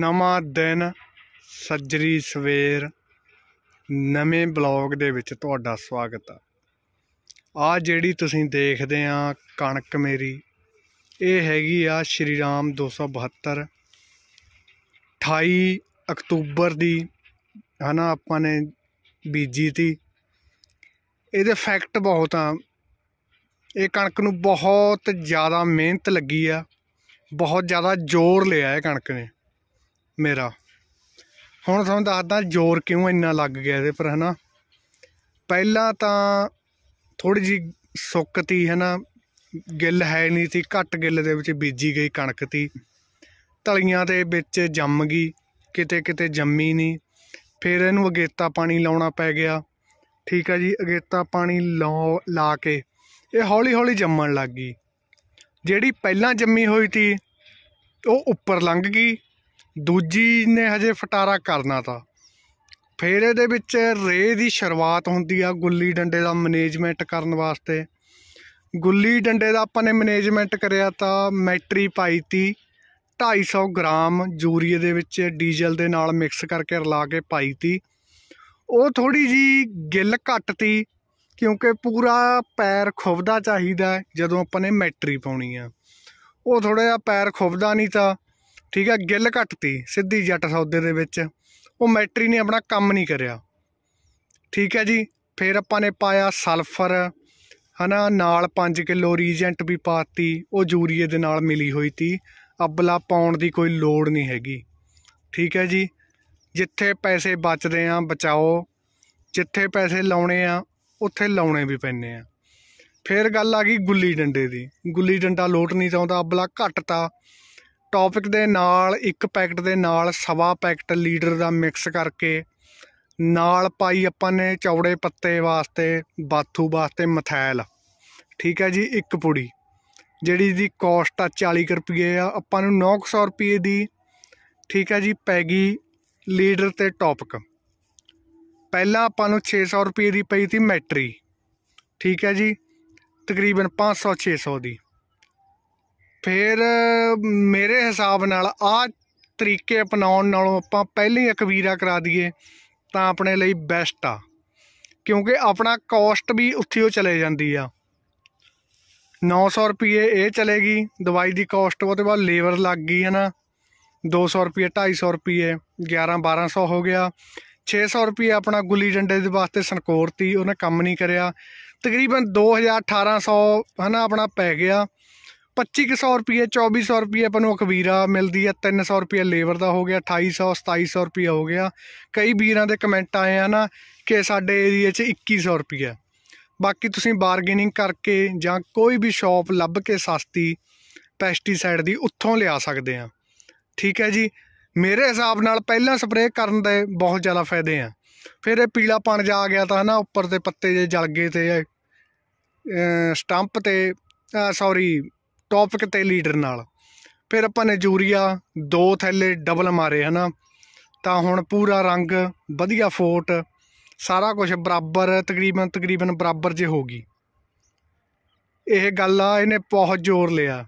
ਨਵਾਂ ਦਿਨ ਸੱਜਰੀ ਸਵੇਰ ਨਵੇਂ ਬਲੌਗ ਦੇ ਵਿੱਚ ਤੁਹਾਡਾ ਸਵਾਗਤ ਆ ਆ ਜਿਹੜੀ ਤੁਸੀਂ ਦੇਖਦੇ ਆ ਕਣਕ ਮੇਰੀ ਇਹ ਹੈਗੀ ਆ ਸ਼੍ਰੀ ਰਾਮ 272 28 ਅਕਤੂਬਰ ਦੀ ਹਨਾ ਆਪਾਂ ਨੇ ਬੀਜੀ ਸੀ ਇਹਦੇ ਫੈਕਟ ਬਹੁਤ ਆ ਇਹ ਕਣਕ ਨੂੰ ਬਹੁਤ ਜ਼ਿਆਦਾ ਮਿਹਨਤ ਲੱਗੀ ਆ ਬਹੁਤ ਜ਼ਿਆਦਾ ਜ਼ੋਰ ਲਿਆ ਇਹ ਕਣਕ ਨੇ ਮੇਰਾ ਹੁਣ ਤੁਹਾਨੂੰ ਦੱਸਦਾ ਜ਼ੋਰ ਕਿਉਂ ਇੰਨਾ ਲੱਗ ਗਿਆ ਇਹਦੇ ਪਰ ਹਨਾ ਪਹਿਲਾਂ ਤਾਂ ਥੋੜੀ ਜੀ ਸੁੱਕਤੀ ਹਨਾ ਗਿੱਲ ਹੈ ਨਹੀਂ ਸੀ ਘੱਟ ਗਿੱਲ ਦੇ ਵਿੱਚ ਬੀਜੀ ਗਈ ਕਣਕ ਤੀ ਤਲੀਆਂ ਦੇ ਵਿੱਚ ਜੰਮ ਗਈ ਕਿਤੇ ਕਿਤੇ ਜੰਮੀ ਨਹੀਂ ਫਿਰ ਇਹਨੂੰ ਅਗੇਤਾ ਪਾਣੀ ਲਾਉਣਾ ਪੈ ਗਿਆ ਠੀਕ ਆ ਜੀ ਅਗੇਤਾ ਪਾਣੀ ਲਾ ਕੇ ਇਹ ਹੌਲੀ ਹੌਲੀ ਜੰਮਣ ਲੱਗ ਗਈ ਜਿਹੜੀ ਪਹਿਲਾਂ ਜੰਮੀ ਹੋਈ ਸੀ ਉਹ ਉੱਪਰ ਲੰਘ ਗਈ ਦੂਜੀ ਨੇ ਹਜੇ ਫਟਾਰਾ ਕਰਨਾ ਤਾਂ ਫੇਰੇ ਇਹਦੇ ਵਿੱਚ ਰੇ ਦੀ ਸ਼ੁਰੂਆਤ ਹੁੰਦੀ ਆ ਗੁੱਲੀ ਡੰਡੇ ਦਾ ਮੈਨੇਜਮੈਂਟ ਕਰਨ ਵਾਸਤੇ ਗੁੱਲੀ ਡੰਡੇ ਦਾ ਆਪਾਂ ਨੇ ਮੈਨੇਜਮੈਂਟ ਕਰਿਆ ਤਾਂ ਮੈਟਰੀ ਪਾਈਤੀ 250 ਗ੍ਰਾਮ ਜੂਰੀਏ ਦੇ ਵਿੱਚ ਡੀਜ਼ਲ ਦੇ ਨਾਲ ਮਿਕਸ ਕਰਕੇ ਰਲਾ ਕੇ ਪਾਈਤੀ ਉਹ ਥੋੜੀ ਜੀ ਗਿੱਲ ਘਟਤੀ ਕਿਉਂਕਿ ਪੂਰਾ ਪੈਰ ਖੁੱਬਦਾ ਚਾਹੀਦਾ ਜਦੋਂ ਆਪਾਂ ਨੇ ਮੈਟਰੀ ਪਾਉਣੀ ਆ ਉਹ ਥੋੜਾ ਜਿਹਾ ਪੈਰ ਖੁੱਬਦਾ ਨਹੀਂ ਤਾਂ ਠੀਕ ਹੈ ਗਿੱਲ ਘਟਤੀ ਸਿੱਧੀ ਜੱਟ ਸੌਦੇ ਦੇ ਵਿੱਚ ਉਹ ਮੈਟਰੀ ਨੇ ਆਪਣਾ ਕੰਮ ਨਹੀਂ ਕਰਿਆ ਠੀਕ ਹੈ ਜੀ ਫਿਰ ਆਪਾਂ ਨੇ ਪਾਇਆ ਸਲਫਰ ਹਨਾ ਨਾਲ 5 ਕਿਲੋ ਰੀਜੈਂਟ ਵੀ ਪਾਤੀ ਉਹ ਜੂਰੀਏ ਦੇ ਨਾਲ ਮਿਲੀ ਹੋਈ ਸੀ ਅਬਲਾ ਪਾਉਣ ਦੀ ਕੋਈ ਲੋੜ ਨਹੀਂ ਹੈਗੀ ਠੀਕ ਹੈ ਜੀ ਜਿੱਥੇ ਪੈਸੇ ਬਚਦੇ ਆ ਬਚਾਓ ਜਿੱਥੇ ਪੈਸੇ ਲਾਉਣੇ ਆ ਉੱਥੇ ਲਾਉਣੇ ਵੀ ਪੈਣੇ ਆ ਫਿਰ ਗੱਲ ਆ ਗਈ ਗੁੱਲੀ ਡੰਡੇ ਦੀ ਗੁੱਲੀ ਡੰਡਾ ਲੋਟ ਨਹੀਂ ਚਾਹੁੰਦਾ ਅਬਲਾ ਘਟਤਾ ਟੌਪਿਕ ਦੇ ਨਾਲ ਇੱਕ ਪੈਕਟ ਦੇ ਨਾਲ ਸਵਾ ਪੈਕਟ ਲੀਡਰ ਦਾ ਮਿਕਸ ਕਰਕੇ ਨਾਲ ਪਾਈ ਆਪਾਂ ਨੇ ਚੌੜੇ ਪੱਤੇ ਵਾਸਤੇ ਬਾਥੂ ਵਾਸਤੇ ਮਥੈਲ ਠੀਕ ਹੈ ਜੀ ਇੱਕ ਪੁੜੀ ਜਿਹੜੀ ਦੀ ਕਾਸਟ ਆ 40 ਰੁਪਏ ਆ ਆਪਾਂ ਨੂੰ 900 ਰੁਪਏ ਦੀ ਠੀਕ ਹੈ ਜੀ ਪੈਗੀ ਲੀਡਰ ਤੇ ਟੌਪਿਕ ਪਹਿਲਾਂ ਆਪਾਂ ਨੂੰ 600 ਰੁਪਏ ਦੀ ਪਈ ਸੀ ਮੈਟਰੀ ਠੀਕ ਹੈ ਜੀ ਤਕਰੀਬਨ 500 600 ਦੀ ਫਿਰ ਮੇਰੇ ਹਿਸਾਬ ਨਾਲ ਆ ਤਰੀਕੇ ਅਪਣਾਉਣ ਨਾਲੋਂ ਆਪਾਂ ਪਹਿਲੀ ਅਕਵੀਰਾ ਕਰਾ ਦਈਏ ਤਾਂ ਆਪਣੇ ਲਈ ਬੈਸਟ ਆ ਕਿਉਂਕਿ ਆਪਣਾ ਕਾਸਟ ਵੀ ਉੱਥੇ ਉਹ ਚਲੇ ਜਾਂਦੀ ਆ 900 ਰੁਪਏ ਇਹ ਚਲੇਗੀ ਦਵਾਈ ਦੀ ਕਾਸਟ ਤੇ ਬਾਅਦ ਲੇਬਰ ਲੱਗ ਗਈ ਹੈ ਨਾ 200 ਰੁਪਏ 250 ਰੁਪਏ 11 1200 ਹੋ ਗਿਆ 600 ਰੁਪਏ ਆਪਣਾ ਗੁੱਲੀ ਡੰਡੇ ਦੇ ਵਾਸਤੇ ਸੰਕੋਰਤੀ ਉਹਨੇ ਕੰਮ ਨਹੀਂ ਕਰਿਆ ਤਕਰੀਬਨ 2000 1800 ਹਨਾ ਆਪਣਾ ਪੈ ਗਿਆ 2500 ਰੁਪਏ 2400 ਰੁਪਏ ਆਪਾਂ ਨੂੰ ਅਖਬੀਰਾ ਮਿਲਦੀ ਹੈ 300 ਰੁਪਏ ਲੇਬਰ ਦਾ ਹੋ ਗਿਆ 2800 2700 ਰੁਪਏ ਹੋ ਗਿਆ ਕਈ ਵੀਰਾਂ ਦੇ ਕਮੈਂਟ ਆਏ ਆ ਨਾ ਕਿ ਸਾਡੇ ਏਰੀਆ 'ਚ 2100 ਰੁਪਏ ਬਾਕੀ ਤੁਸੀਂ ਬਾਰਗੇਨਿੰਗ ਕਰਕੇ ਜਾਂ ਕੋਈ ਵੀ ਸ਼ਾਪ ਲੱਭ ਕੇ ਸਸਤੀ ਪੈਸਟੀਸਾਈਡ ਦੀ ਉੱਥੋਂ ਲਿਆ ਸਕਦੇ ਆ ਠੀਕ ਹੈ ਜੀ ਮੇਰੇ ਹਿਸਾਬ ਨਾਲ ਪਹਿਲਾਂ ਸਪਰੇਅ ਕਰਨ ਦੇ ਬਹੁਤ ਜ਼ਿਆਦਾ ਫਾਇਦੇ ਆ ਫਿਰ ਇਹ ਪੀਲਾ ਪਣ ਜਾ ਗਿਆ ਤਾਂ ਹਨਾ ਉੱਪਰ ਦੇ ਪੱਤੇ ਜੇ ਜਲ ਗਏ ਤੇ ਸਟੰਪ ਤੇ ਸੌਰੀ ਟੌਪਿਕ ਤੇ ਲੀਡਰ ਨਾਲ ਫਿਰ ਆਪਾਂ ਨੇ ਜੂਰੀਆ ਦੋ ਥੈਲੇ ਡਬਲ ਮਾਰੇ ਹਨਾ ਤਾਂ ਹੁਣ ਪੂਰਾ ਰੰਗ ਵਧੀਆ ਫੋਟ ਸਾਰਾ ਕੁਝ ਬਰਾਬਰ ਤਕਰੀਬਨ ਤਕਰੀਬਨ ਬਰਾਬਰ ਜੇ ਹੋ ਗਈ ਇਹ ਗੱਲ ਆ ਇਹਨੇ ਬਹੁਤ ਜ਼ੋਰ ਲਿਆ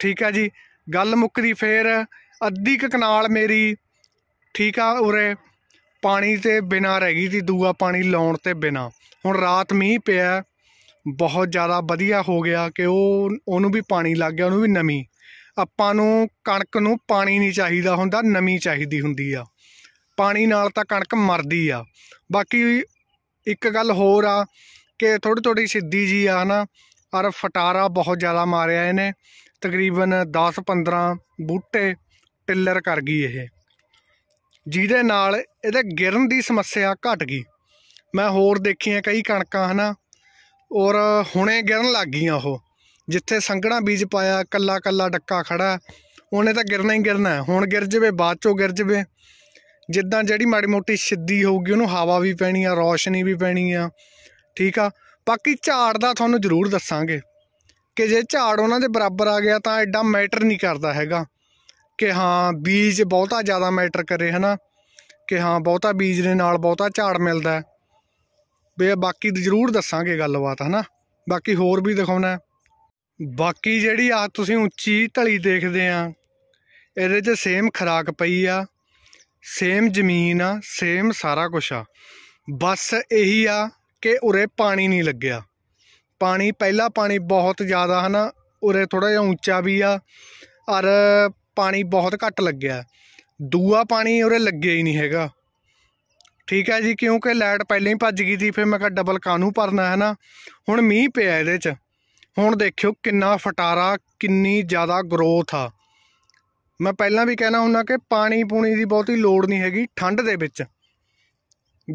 ਠੀਕ ਆ ਜੀ ਗੱਲ ਮੁੱਕਦੀ ਫੇਰ ਅੱਧੀ ਕਨਾਲ ਮੇਰੀ ਠੀਕ ਆ ਉਰੇ ਪਾਣੀ ਤੇ ਬਿਨਾ ਰਹਿ ਗਈ ਸੀ ਦੂਆ ਪਾਣੀ ਲਾਉਣ ਤੇ ਬਿਨਾ ਹੁਣ ਰਾਤ ਮੀਂਹ ਪਿਆ ਬਹੁਤ ਜ਼ਿਆਦਾ ਵਧੀਆ ਹੋ ਗਿਆ ਕਿ ਉਹ ਉਹਨੂੰ ਵੀ ਪਾਣੀ ਲੱਗ ਗਿਆ ਉਹਨੂੰ ਵੀ ਨਮੀ ਆਪਾਂ ਨੂੰ ਕਣਕ ਨੂੰ ਪਾਣੀ ਨਹੀਂ ਚਾਹੀਦਾ ਹੁੰਦਾ ਨਮੀ ਚਾਹੀਦੀ ਹੁੰਦੀ ਆ ਪਾਣੀ ਨਾਲ ਤਾਂ ਕਣਕ ਮਰਦੀ ਆ ਬਾਕੀ ਇੱਕ ਗੱਲ ਹੋਰ ਆ ਕਿ ਥੋੜੀ ਥੋੜੀ ਸਿੱਧੀ ਜੀ ਆ ਹਨਾ ਔਰ ਫਟਾਰਾ ਬਹੁਤ ਜ਼ਿਆਦਾ ਮਾਰਿਆ ਇਹਨੇ ਤਕਰੀਬਨ 10-15 ਬੂਟੇ ਟਿੱਲਰ ਕਰ ਗਈ ਇਹ ਜਿਹਦੇ ਨਾਲ ਇਹਦੇ ਗਿਰਨ ਦੀ ਸਮੱਸਿਆ ਘਟ ਗਈ ਮੈਂ ਹੋਰ ਦੇਖੀਆਂ ਕਈ ਕਣਕਾਂ ਹਨਾ ਔਰ ਹੁਣੇ ਗਿਰਨ ਲੱਗ ਗਈਆਂ ਉਹ ਜਿੱਥੇ ਸੰਗਣਾ ਬੀਜ ਪਾਇਆ ਕੱਲਾ ਕੱਲਾ ਡੱਕਾ ਖੜਾ ਉਹਨੇ ਤਾਂ ਗਿਰਨਾ ਹੀ ਗਿਰਨਾ ਹੁਣ ਗਿਰ ਜਵੇ ਬਾਅਦ ਚੋਂ ਗਿਰ ਜਵੇ ਜਿੱਦਾਂ ਜਿਹੜੀ ਮਾੜੀ ਮੋਟੀ ਸਿੱਧੀ ਹੋਊਗੀ ਉਹਨੂੰ ਹਵਾ ਵੀ ਪੈਣੀ ਆ ਰੋਸ਼ਨੀ ਵੀ ਪੈਣੀ ਆ ਠੀਕ ਆ ਬਾਕੀ ਝਾੜ ਦਾ ਤੁਹਾਨੂੰ ਜ਼ਰੂਰ ਦੱਸਾਂਗੇ ਕਿ ਜੇ ਝਾੜ ਉਹਨਾਂ ਦੇ ਬਰਾਬਰ ਆ ਗਿਆ ਤਾਂ ਐਡਾ ਮੈਟਰ ਨਹੀਂ ਕਰਦਾ ਹੈਗਾ ਕਿ ਹਾਂ ਬੀਜ ਬਹੁਤਾ ਜ਼ਿਆਦਾ ਮੈਟਰ ਕਰੇ ਹਨਾ ਕਿ ਹਾਂ ਬਹੁਤਾ ਬੀਜ ਦੇ ਨਾਲ ਬਹੁਤਾ ਝਾੜ ਮਿਲਦਾ ਬੇ ਬਾਕੀ ਜ਼ਰੂਰ ਦੱਸਾਂਗੇ ਗੱਲਬਾਤ ਹਨਾ ਬਾਕੀ ਹੋਰ ਵੀ ਦਿਖਾਉਣਾ ਬਾਕੀ ਜਿਹੜੀ ਆ ਤੁਸੀਂ ਉੱਚੀ ਢਲੀ ਦੇਖਦੇ ਆ ਇਹਦੇ 'ਚ ਸੇਮ ਖਰਾਕ ਪਈ ਆ ਸੇਮ ਜ਼ਮੀਨ ਆ ਸੇਮ ਸਾਰਾ ਕੁਝ ਆ ਬਸ ਇਹੀ ਆ ਕਿ ਉਰੇ ਪਾਣੀ ਨਹੀਂ ਲੱਗਿਆ ਪਾਣੀ ਪਹਿਲਾ ਪਾਣੀ ਬਹੁਤ ਜ਼ਿਆਦਾ ਹਨਾ ਉਰੇ ਥੋੜਾ ਜਿਹਾ ਉੱਚਾ ਵੀ ਆ ਔਰ ਪਾਣੀ ਬਹੁਤ ਘੱਟ ਲੱਗਿਆ ਦੂਆ ਪਾਣੀ ਉਰੇ ਲੱਗਿਆ ਹੀ ਨਹੀਂ ਹੈਗਾ ਠੀਕ ਹੈ ਜੀ ਕਿਉਂਕਿ ਲਾਈਟ ਪਹਿਲਾਂ ਹੀ ਭੱਜ ਗਈ ਸੀ ਫਿਰ ਮੈਂ ਕਿਹਾ ਡਬਲ ਕਾਨੂੰ ਭਰਨਾ ਹੈ ਨਾ ਹੁਣ ਮੀਂਹ ਪਿਆ ਇਹਦੇ 'ਚ ਹੁਣ ਦੇਖਿਓ ਕਿੰਨਾ ਫਟਾਰਾ ਕਿੰਨੀ ਜ਼ਿਆਦਾ ਗਰੋਥ ਆ ਮੈਂ ਪਹਿਲਾਂ ਵੀ ਕਹਿਣਾ ਹੁੰਦਾ ਕਿ ਪਾਣੀ ਪੂਣੀ ਦੀ ਬਹੁਤੀ ਲੋੜ ਨਹੀਂ ਹੈਗੀ ਠੰਡ ਦੇ ਵਿੱਚ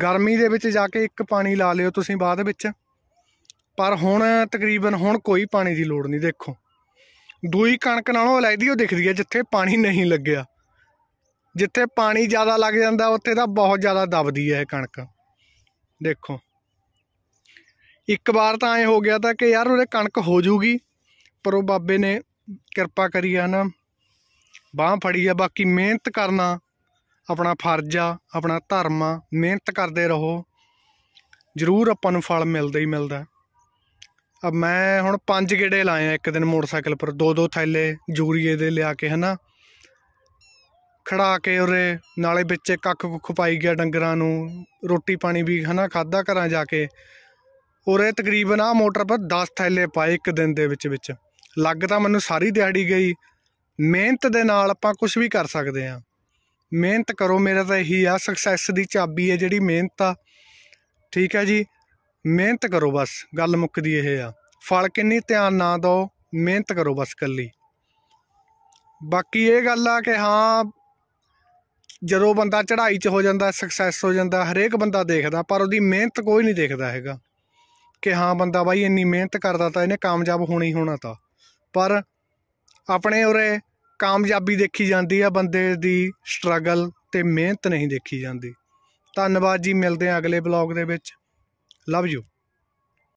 ਗਰਮੀ ਦੇ ਵਿੱਚ ਜਾ ਕੇ ਇੱਕ ਪਾਣੀ ਲਾ ਲਿਓ ਤੁਸੀਂ ਬਾਅਦ ਵਿੱਚ ਪਰ ਹੁਣ ਤਕਰੀਬਨ ਹੁਣ ਕੋਈ ਪਾਣੀ ਦੀ ਲੋੜ ਨਹੀਂ ਦੇਖੋ ਦੂਈ ਕਣਕ ਨਾਲੋਂ ਲੱਗਦੀ ਉਹ ਦਿਖਦੀ ਹੈ ਜਿੱਥੇ ਪਾਣੀ ਨਹੀਂ ਲੱਗਿਆ ਜਿੱਥੇ ਪਾਣੀ ਜ਼ਿਆਦਾ ਲੱਗ ਜਾਂਦਾ ਉੱਥੇ ਤਾਂ ਬਹੁਤ ਜ਼ਿਆਦਾ ਦਬਦੀ ਹੈ ਇਹ ਕਣਕ ਦੇਖੋ ਇੱਕ ਵਾਰ ਤਾਂ ਐ ਹੋ ਗਿਆ ਤਾਂ ਕਿ ਯਾਰ ਉਹਦੇ ਕਣਕ ਹੋ ਜੂਗੀ ਪਰ ਉਹ ਬਾਬੇ ਨੇ ਕਿਰਪਾ ਕਰੀ ਆ ਨਾ ਬਾਹ ਫੜੀ ਆ ਬਾਕੀ ਮਿਹਨਤ ਕਰਨਾ ਆਪਣਾ ਫਰਜ਼ ਆ ਆਪਣਾ ਧਰਮ ਆ ਮਿਹਨਤ ਕਰਦੇ ਰਹੋ ਜ਼ਰੂਰ ਆਪਾਂ ਨੂੰ ਫਲ ਮਿਲਦਾ ਹੀ ਮਿਲਦਾ ਅਬ ਮੈਂ ਹੁਣ ਪੰਜ ਗੇੜੇ ਲਾਏ ਆ ਇੱਕ ਦਿਨ ਮੋਟਰਸਾਈਕਲ ਪਰ ਦੋ ਦੋ ਥੈਲੇ ਜੂਰੀਏ ਦੇ ਲਿਆ ਕੇ ਹਨਾ ਖੜਾ ਕੇ ਉਰੇ ਨਾਲੇ ਵਿੱਚ ਕੱਖ ਕੁਖ ਪਾਈ ਗਿਆ ਡੰਗਰਾਂ ਨੂੰ ਰੋਟੀ ਪਾਣੀ ਵੀ ਹਨਾ ਖਾਦਾ ਘਰਾਂ ਜਾ ਕੇ ਉਰੇ ਤਕਰੀਬਨ ਆ ਮੋਟਰ ਪਰ 10 ਥੈਲੇ ਪਾਏ ਇੱਕ ਦਿਨ ਦੇ ਵਿੱਚ ਵਿੱਚ ਲੱਗ ਤਾਂ ਮੈਨੂੰ ਸਾਰੀ ਦਿਹਾੜੀ ਗਈ ਮਿਹਨਤ ਦੇ ਨਾਲ ਆਪਾਂ ਕੁਝ ਵੀ ਕਰ ਸਕਦੇ ਆ ਮਿਹਨਤ ਕਰੋ ਮੇਰਾ ਤਾਂ ਇਹੀ ਆ ਸਕਸੈਸ ਦੀ ਚਾਬੀ ਹੈ ਜਿਹੜੀ ਮਿਹਨਤ ਆ ਠੀਕ ਹੈ ਜੀ ਮਿਹਨਤ ਕਰੋ ਬਸ ਗੱਲ ਮੁੱਕਦੀ ਇਹ ਆ ਫਲ ਕਿੰਨੀ ਧਿਆਨ ਨਾ ਦਿਓ ਮਿਹਨਤ ਕਰੋ ਬਸ ਕੱਲੀ ਬਾਕੀ ਇਹ ਗੱਲ ਆ ਕਿ ਹਾਂ ਜਦੋਂ ਬੰਦਾ ਚੜ੍ਹਾਈ 'ਚ ਹੋ ਜਾਂਦਾ ਸਕਸੈਸ ਹੋ ਜਾਂਦਾ ਹਰੇਕ ਬੰਦਾ ਦੇਖਦਾ ਪਰ ਉਹਦੀ ਮਿਹਨਤ ਕੋਈ ਨਹੀਂ ਦੇਖਦਾ ਹੈਗਾ ਕਿ ਹਾਂ ਬੰਦਾ ਬਾਈ ਇੰਨੀ ਮਿਹਨਤ ਕਰਦਾ ਤਾਂ ਇਹਨੇ ਕਾਮਯਾਬ ਹੋਣਾ ਹੀ ਹੋਣਾ ਤਾਂ ਪਰ ਆਪਣੇ ਉਰੇ ਕਾਮਯਾਬੀ ਦੇਖੀ ਜਾਂਦੀ ਆ ਬੰਦੇ ਦੀ ਸਟਰਗਲ ਤੇ ਮਿਹਨਤ ਨਹੀਂ ਦੇਖੀ ਜਾਂਦੀ ਧੰਨਵਾਦ ਜੀ ਮਿਲਦੇ ਆ ਅਗਲੇ ਬਲੌਗ ਦੇ ਵਿੱਚ ਲਵ ਯੂ